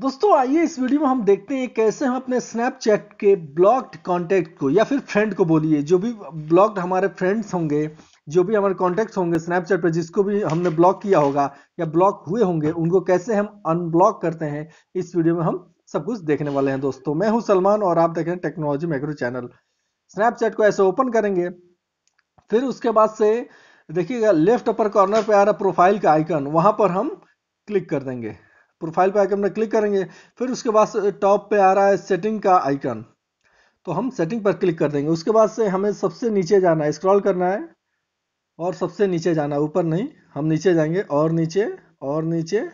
दोस्तों आइए इस वीडियो में हम देखते हैं कैसे हम अपने स्नैपचैट के ब्लॉक्ड कॉन्टेक्ट को या फिर फ्रेंड को बोलिए जो भी ब्लॉक्ड हमारे फ्रेंड्स होंगे जो भी हमारे कॉन्टेक्ट होंगे स्नैपचैट पर जिसको भी हमने ब्लॉक किया होगा या ब्लॉक हुए होंगे उनको कैसे हम अनब्लॉक करते हैं इस वीडियो में हम सब कुछ देखने वाले हैं दोस्तों मैं हूं सलमान और आप देख रहे हैं टेक्नोलॉजी मैक्रो चैनल स्नैपचैट को ऐसे ओपन करेंगे फिर उसके बाद से देखिएगा लेफ्ट अपर कॉर्नर पर आ रहा प्रोफाइल का आइकन वहां पर हम क्लिक कर देंगे प्रोफाइल पे आइकन में क्लिक करेंगे फिर उसके बाद टॉप पे आ रहा है सेटिंग का आइकन तो हम सेटिंग पर क्लिक कर देंगे उसके बाद से हमें सबसे नीचे जाना है स्क्रॉल करना है और सबसे नीचे जाना है ऊपर नहीं हम नीचे जाएंगे और नीचे और नीचे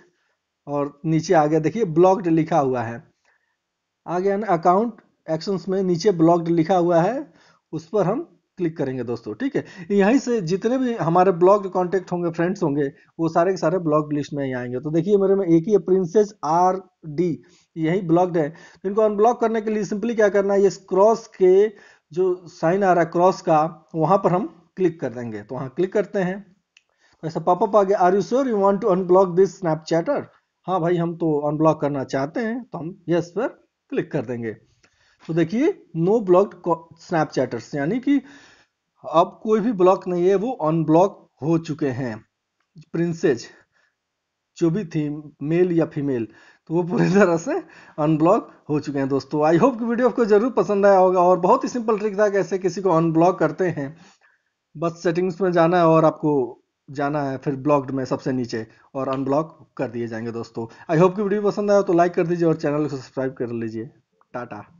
और नीचे आ गया देखिए ब्लॉक्ड लिखा हुआ है आ गया अकाउंट एक्शंस में नीचे ब्लॉक्ड लिखा हुआ है उस पर हम क्लिक करेंगे दोस्तों ठीक है यहीं से जितने भी हमारे ब्लॉग कॉन्टेक्ट होंगे फ्रेंड्स होंगे वो सारे के सारे ब्लॉग लिस्ट में यहाँ आएंगे तो देखिए मेरे में एक ही है प्रिंसेस आर डी यही ब्लॉग्ड है तो इनको अनब्लॉक करने के लिए सिंपली क्या करना है ये क्रॉस के जो साइन आ रहा है क्रॉस का वहाँ पर हम क्लिक कर देंगे तो वहाँ क्लिक करते हैं तो ऐसा पॉपअप आ गया are you sure you want to unblock this snapchatter हाँ भाई हम तो अनब्लॉक करना चाहते हैं तो हम यस पर क्लिक कर देंगे तो देखिए नो ब्लॉक्ड स्नैपचैटर्स यानी कि अब कोई भी ब्लॉक नहीं है वो अनब्लॉक हो चुके हैं प्रिंसेज जो भी थी मेल या फीमेल तो वो पूरी तरह से अनब्लॉक हो चुके हैं दोस्तों आई होप कि वीडियो आपको जरूर पसंद आया होगा और बहुत ही सिंपल ट्रिक था कैसे किसी को अनब्लॉक करते हैं बस सेटिंग्स में जाना है और आपको जाना है फिर ब्लॉक्ड में सबसे नीचे और अनब्लॉक कर दिए जाएंगे दोस्तों आई होप कि वीडियो पसंद आया तो लाइक कर दीजिए और चैनल को सब्सक्राइब कर लीजिए टाटा